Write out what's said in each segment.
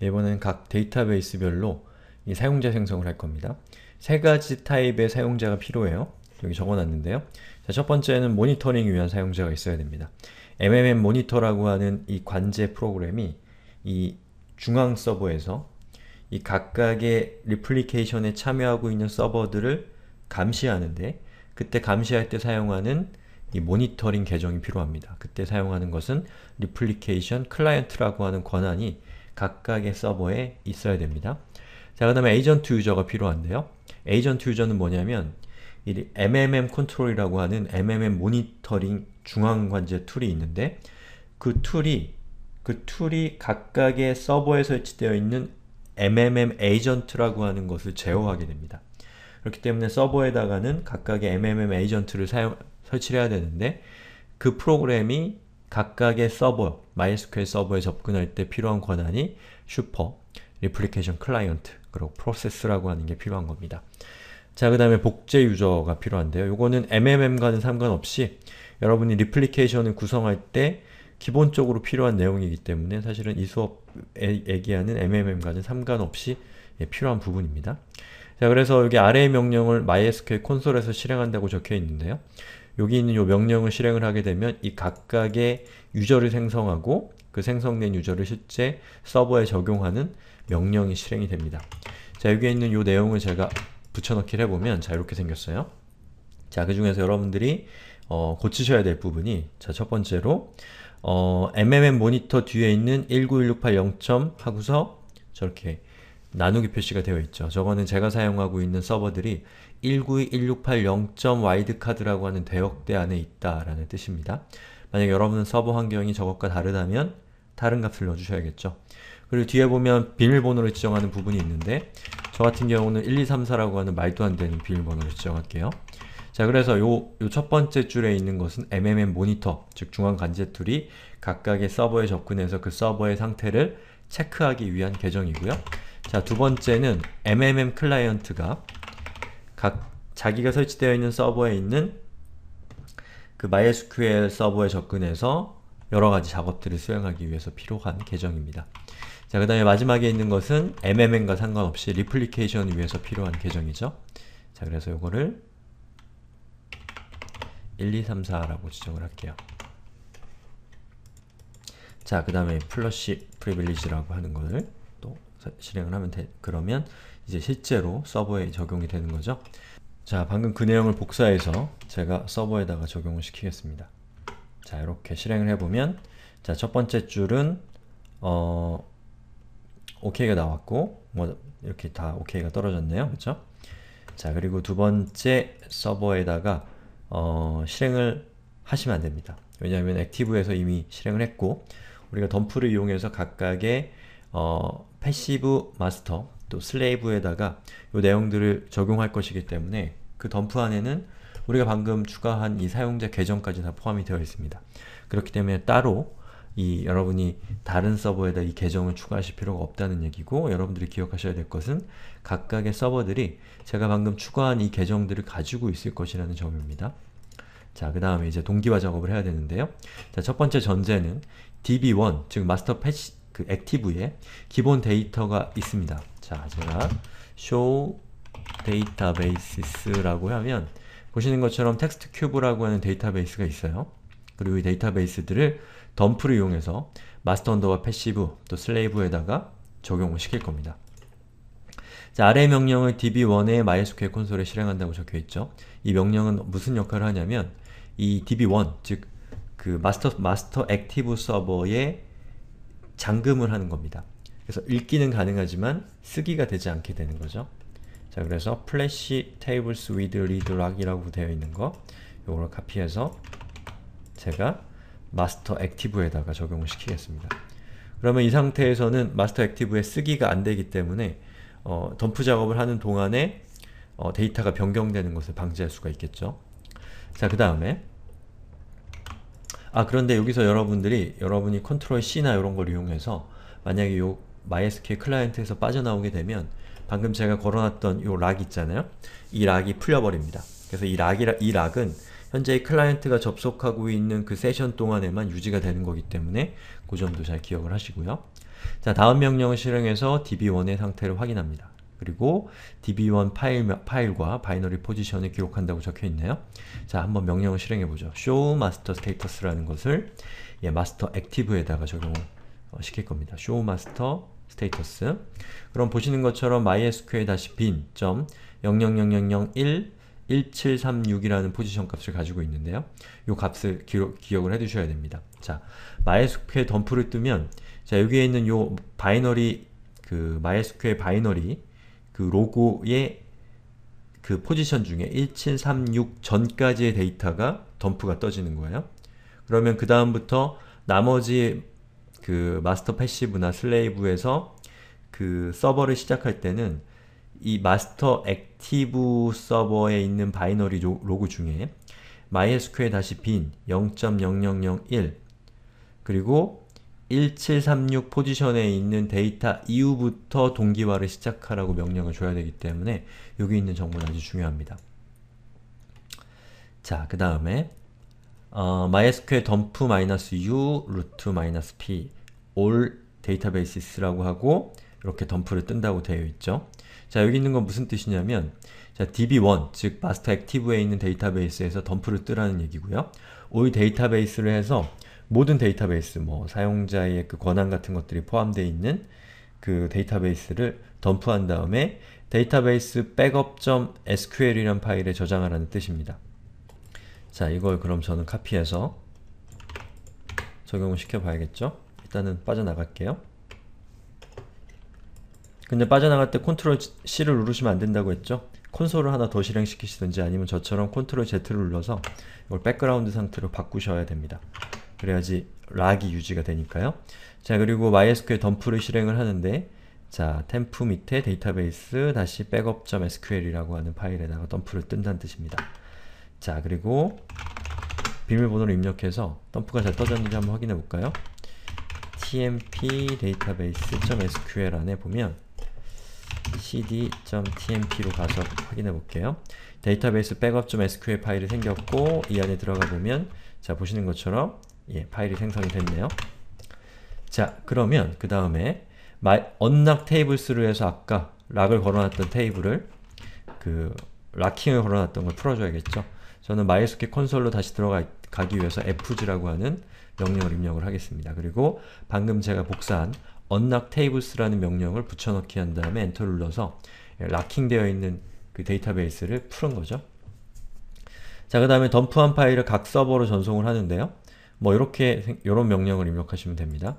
이번엔 각 데이터베이스별로 사용자 생성을 할 겁니다. 세 가지 타입의 사용자가 필요해요. 여기 적어놨는데요. 자, 첫 번째는 모니터링 위한 사용자가 있어야 됩니다. MMM 모니터라고 하는 이 관제 프로그램이 이 중앙 서버에서 이 각각의 리플리케이션에 참여하고 있는 서버들을 감시하는데 그때 감시할 때 사용하는 이 모니터링 계정이 필요합니다. 그때 사용하는 것은 리플리케이션 클라이언트라고 하는 권한이 각각의 서버에 있어야 됩니다. 자, 그 다음에 에이전트 유저가 필요한데요. 에이전트 유저는 뭐냐면 이 MMM 컨트롤이라고 하는 MMM 모니터링 중앙관제 툴이 있는데 그 툴이 그 툴이 각각의 서버에 설치되어 있는 MMM 에이전트라고 하는 것을 제어하게 됩니다. 그렇기 때문에 서버에다가는 각각의 MMM 에이전트를 사용, 설치를 해야 되는데 그 프로그램이 각각의 서버, MySQL 서버에 접근할 때 필요한 권한이 슈퍼, 리플리케이션 클라이언트, 그리고 프로세스라고 하는 게 필요한 겁니다. 자, 그 다음에 복제 유저가 필요한데요. 이거는 MMM과는 상관없이 여러분이 리플리케이션을 구성할 때 기본적으로 필요한 내용이기 때문에 사실은 이 수업에 얘기하는 MMM과는 상관없이 예, 필요한 부분입니다. 자, 그래서 여기 아래의 명령을 MySQL 콘솔에서 실행한다고 적혀 있는데요. 여기 있는 이 명령을 실행을 하게 되면 이 각각의 유저를 생성하고 그 생성된 유저를 실제 서버에 적용하는 명령이 실행이 됩니다. 자, 여기에 있는 이 내용을 제가 붙여넣기를 해보면 자, 이렇게 생겼어요. 자, 그 중에서 여러분들이 어, 고치셔야 될 부분이 자, 첫 번째로 어, MMM 모니터 뒤에 있는 19168 0. 하고서 저렇게 나누기 표시가 되어 있죠. 저거는 제가 사용하고 있는 서버들이 192.168.0. 와이드카드라고 하는 대역대 안에 있다라는 뜻입니다. 만약 여러분 서버 환경이 저것과 다르다면 다른 값을 넣어주셔야겠죠. 그리고 뒤에 보면 비밀번호를 지정하는 부분이 있는데 저 같은 경우는 1234라고 하는 말도 안 되는 비밀번호를 지정할게요. 자 그래서 요첫 번째 줄에 있는 것은 MMM 모니터, 즉 중앙 간제툴이 각각의 서버에 접근해서 그 서버의 상태를 체크하기 위한 계정이고요. 자두 번째는 MMM 클라이언트가 각 자기가 설치되어 있는 서버에 있는 그 MySQL 서버에 접근해서 여러가지 작업들을 수행하기 위해서 필요한 계정입니다. 자, 그 다음에 마지막에 있는 것은 MMM과 상관없이 리플리케이션을 위해서 필요한 계정이죠. 자, 그래서 이거를 1234라고 지정을 할게요. 자, 그 다음에 플러시 프리빌리지라고 하는 것을 또 실행을 하면 돼. 그러면 이제 실제로 서버에 적용이 되는 거죠. 자, 방금 그 내용을 복사해서 제가 서버에다가 적용을 시키겠습니다. 자, 이렇게 실행을 해보면 자, 첫 번째 줄은 어... OK가 나왔고 뭐 이렇게 다 OK가 떨어졌네요. 그쵸? 자, 그리고 두 번째 서버에다가 어, 실행을 하시면 안됩니다. 왜냐하면 액티브에서 이미 실행을 했고 우리가 덤프를 이용해서 각각의 어, 패시브 마스터, 또 슬레이브에다가 이 내용들을 적용할 것이기 때문에 그 덤프 안에는 우리가 방금 추가한 이 사용자 계정까지 다 포함이 되어 있습니다. 그렇기 때문에 따로 이 여러분이 다른 서버에다 이 계정을 추가하실 필요가 없다는 얘기고 여러분들이 기억하셔야 될 것은 각각의 서버들이 제가 방금 추가한 이 계정들을 가지고 있을 것이라는 점입니다. 자, 그 다음에 이제 동기화 작업을 해야 되는데요. 자, 첫 번째 전제는 db1, 즉 마스터 패시, 그 액티브에 기본 데이터가 있습니다. 자, 제가 show databases라고 하면 보시는 것처럼 텍스트 큐브라고 하는 데이터베이스가 있어요. 그리고 이 데이터베이스들을 덤프를 이용해서 마스터 언더와 패시브 또 슬레이브에다가 적용을 시킬 겁니다. 자, 아래 명령을 db1의 MySQL 콘솔에 실행한다고 적혀있죠. 이 명령은 무슨 역할을 하냐면 이 db1, 즉 그 마스터, 마스터 액티브 서버에 잠금을 하는 겁니다. 그래서 읽기는 가능하지만 쓰기가 되지 않게 되는 거죠. 자, 그래서 플래시 테이블스 위드 리드 락이라고 되어 있는 거 요거를 카피해서 제가 마스터 액티브에다가 적용을 시키겠습니다. 그러면 이 상태에서는 마스터 액티브에 쓰기가 안 되기 때문에 어, 덤프 작업을 하는 동안에 어, 데이터가 변경되는 것을 방지할 수가 있겠죠. 자, 그 다음에 아, 그런데 여기서 여러분들이 여러분이 컨트롤 C나 이런 걸 이용해서 만약에 요 MySQL 클라이언트에서 빠져나오게 되면 방금 제가 걸어놨던 이 락 있잖아요. 이 락이 풀려버립니다. 그래서 이, 락이, 이 락은 현재 클라이언트가 접속하고 있는 그 세션 동안에만 유지가 되는 거기 때문에 그 점도 잘 기억을 하시고요. 자, 다음 명령을 실행해서 db1의 상태를 확인합니다. 그리고 db1 파일, 파일과 바이너리 포지션을 기록한다고 적혀있네요. 자, 한번 명령을 실행해보죠. show master status라는 것을 예, master active에다가 적용을 어, 시킬 겁니다. show master 스테이터스 그럼 보시는 것처럼 mysql 다시 빈0 0 0 0 0 1 1736이라는 포지션 값을 가지고 있는데요. 이 값을 기록, 기억을 해두셔야 됩니다. 자, MySQL 덤프를 뜨면 자 여기에 있는 이 바이너리 그 MySQL 바이너리 그 로고의 그 포지션 중에 1736 전까지의 데이터가 덤프가 떠지는 거예요. 그러면 그 다음부터 나머지 그 마스터 패시브나 슬레이브에서 그 서버를 시작할 때는 이 마스터 액티브 서버에 있는 바이너리 로그 중에 mysql-bin 0.0001 그리고 1736 포지션에 있는 데이터 이후부터 동기화를 시작하라고 명령을 줘야 되기 때문에 여기 있는 정보는 아주 중요합니다. 자, 그 다음에 어, mysql dump-u root-p all databases라고 하고 이렇게 덤프를 뜬다고 되어 있죠. 자, 여기 있는 건 무슨 뜻이냐면 자, db1, 즉 마스터 액티브에 있는 데이터베이스에서 덤프를 뜨라는 얘기고요. all 데이터베이스를 해서 모든 데이터베이스, 뭐 사용자의 그 권한 같은 것들이 포함되어 있는 그 데이터베이스를 덤프한 다음에 데이터베이스 b a c k u p s q l 이란 파일에 저장하라는 뜻입니다. 자, 이걸 그럼 저는 카피해서 적용을 시켜봐야겠죠? 일단은 빠져나갈게요. 근데 빠져나갈 때 컨트롤 C를 누르시면 안된다고 했죠? 콘솔을 하나 더 실행시키시든지 아니면 저처럼 컨트롤 Z를 눌러서 이걸 백그라운드 상태로 바꾸셔야 됩니다. 그래야지 락이 유지가 되니까요. 자 그리고 MySQL 덤프를 실행을 하는데 자 템프 밑에 데이터베이스 다시 백업.sql이라고 하는 파일에다가 덤프를 뜬다는 뜻입니다. 자 그리고 비밀번호를 입력해서 덤프가 잘 떠졌는지 한번 확인해 볼까요? tmp 데이터베이스.sql 안에 보면 cd.tmp로 가서 확인해 볼게요. 데이터베이스 백업.sql 파일이 생겼고 이 안에 들어가 보면 자 보시는 것처럼 예, 파일이 생성이 됐네요. 자 그러면 그 다음에 언락 테이블스로 해서 아까 락을 걸어놨던 테이블을 그 락킹을 걸어놨던 걸 풀어줘야겠죠. 저는 마이스키 콘솔로 다시 들어가기 위해서 fg라고 하는 명령을 입력을 하겠습니다. 그리고 방금 제가 복사한 unlock tables라는 명령을 붙여넣기 한 다음에 엔터를 눌러서 락킹되어 있는 그 데이터베이스를 푸는 거죠. 자, 그 다음에 덤프한 파일을 각 서버로 전송을 하는데요. 뭐 이렇게 이런 명령을 입력하시면 됩니다.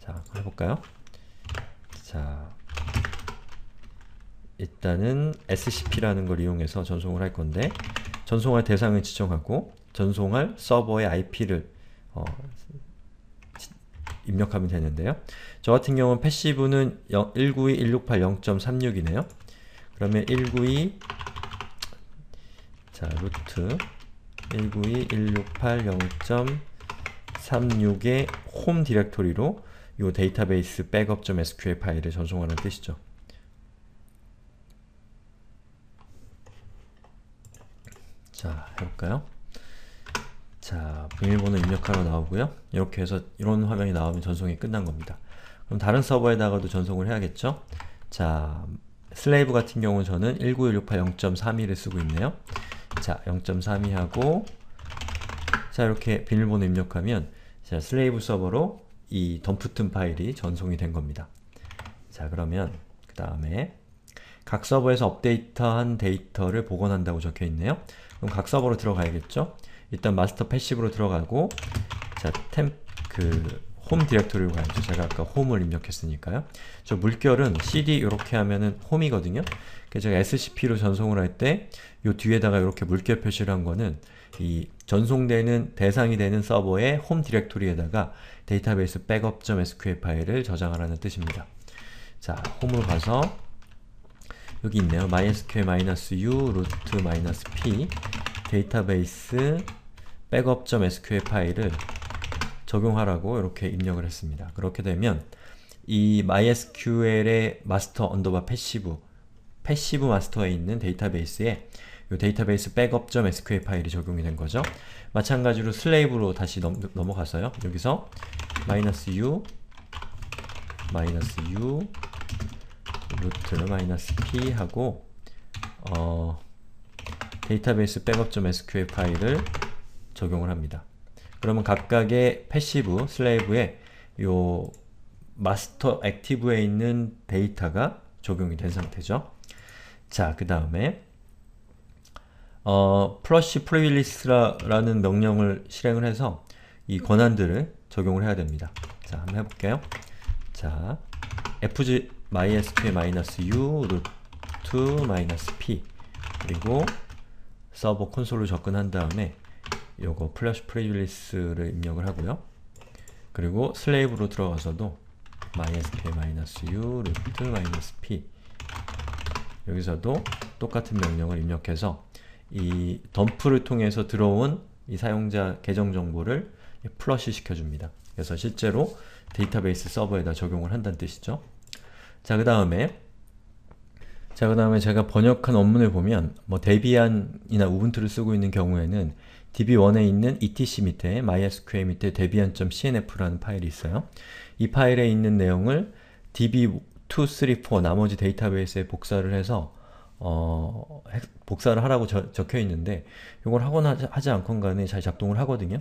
자, 해볼까요? 자, 일단은 scp라는 걸 이용해서 전송을 할 건데 전송할 대상을 지정하고 전송할 서버의 IP를 어, 입력하면 되는데요. 저 같은 경우는 패시브는 192.168.0.36이네요. 그러면 192 자, 루트 192.168.0.36의 홈 디렉토리로 이 데이터베이스 백업.sql 파일을 전송하는 뜻이죠. 자 해볼까요? 자 비밀번호 입력하러 나오고요. 이렇게 해서 이런 화면이 나오면 전송이 끝난 겁니다. 그럼 다른 서버에다가도 전송을 해야겠죠? 자 슬레이브 같은 경우 저는 19168.32를 쓰고 있네요. 자 0.32하고 자 이렇게 비밀번호 입력하면 자 슬레이브 서버로 이 덤프튼 파일이 전송이 된 겁니다. 자 그러면 그 다음에 각 서버에서 업데이트한 데이터를 복원한다고 적혀있네요. 그럼 각 서버로 들어가야겠죠? 일단 마스터 패시브로 들어가고 자, 템, 그, 홈 디렉토리로 가야죠. 제가 아까 홈을 입력했으니까요. 저 물결은 cd 이렇게 하면은 홈이거든요. 그래서 제가 scp로 전송을 할때이 뒤에다가 이렇게 물결 표시를 한 거는 이 전송되는 대상이 되는 서버의 홈 디렉토리에다가 데이터베이스 백업.sql 파일을 저장하라는 뜻입니다. 자, 홈으로 가서 여기 있네요. mysql-u root-p 데이터베이스 백업.sql 파일을 적용하라고 이렇게 입력을 했습니다. 그렇게 되면 이 mysql의 마스터 언더바 패시브 패시브 마스터에 있는 데이터베이스에 이 데이터베이스 백업.sql 파일이 적용이 된 거죠. 마찬가지로 슬레이브로 다시 넘, 넘어가서요. 여기서 u u 루트 마이너스 p 하고 어, 데이터베이스 백업.sql 파일을 적용을 합니다. 그러면 각각의 패시브, 슬레이브에 요 마스터 액티브에 있는 데이터가 적용이 된 상태죠. 자, 그 다음에 어, 플러시 프리빌리스라는 명령을 실행을 해서 이 권한들을 적용을 해야 됩니다. 자, 한번 해볼게요. 자, mysql u 루트 마이너 p 그리고 서버 콘솔로 접근한 다음에 요거 플래시 프리빌리스를 입력을 하고요. 그리고 슬레이브로 들어가서도 mysql u 루트 마이너 p 여기서도 똑같은 명령을 입력해서 이 덤프를 통해서 들어온 이 사용자 계정 정보를 플러시 시켜줍니다. 그래서 실제로 데이터베이스 서버에다 적용을 한다는 뜻이죠. 자, 그 다음에 자, 그 다음에 제가 번역한 원문을 보면 뭐 데비안이나 우분투를 쓰고 있는 경우에는 db1에 있는 etc 밑에 mysql 밑에 debian.cnf라는 파일이 있어요. 이 파일에 있는 내용을 db2, 3, 4 나머지 데이터베이스에 복사를 해서 어, 복사를 하라고 적, 혀 있는데 이걸 하거나 하지 않건 간에 잘 작동을 하거든요.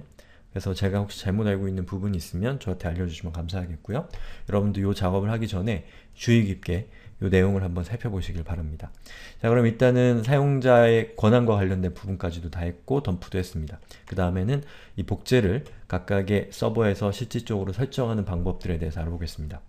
그래서 제가 혹시 잘못 알고 있는 부분이 있으면 저한테 알려주시면 감사하겠고요. 여러분도 이 작업을 하기 전에 주의 깊게 이 내용을 한번 살펴보시길 바랍니다. 자 그럼 일단은 사용자의 권한과 관련된 부분까지도 다 했고 덤프도 했습니다. 그 다음에는 이 복제를 각각의 서버에서 실질적으로 설정하는 방법들에 대해서 알아보겠습니다.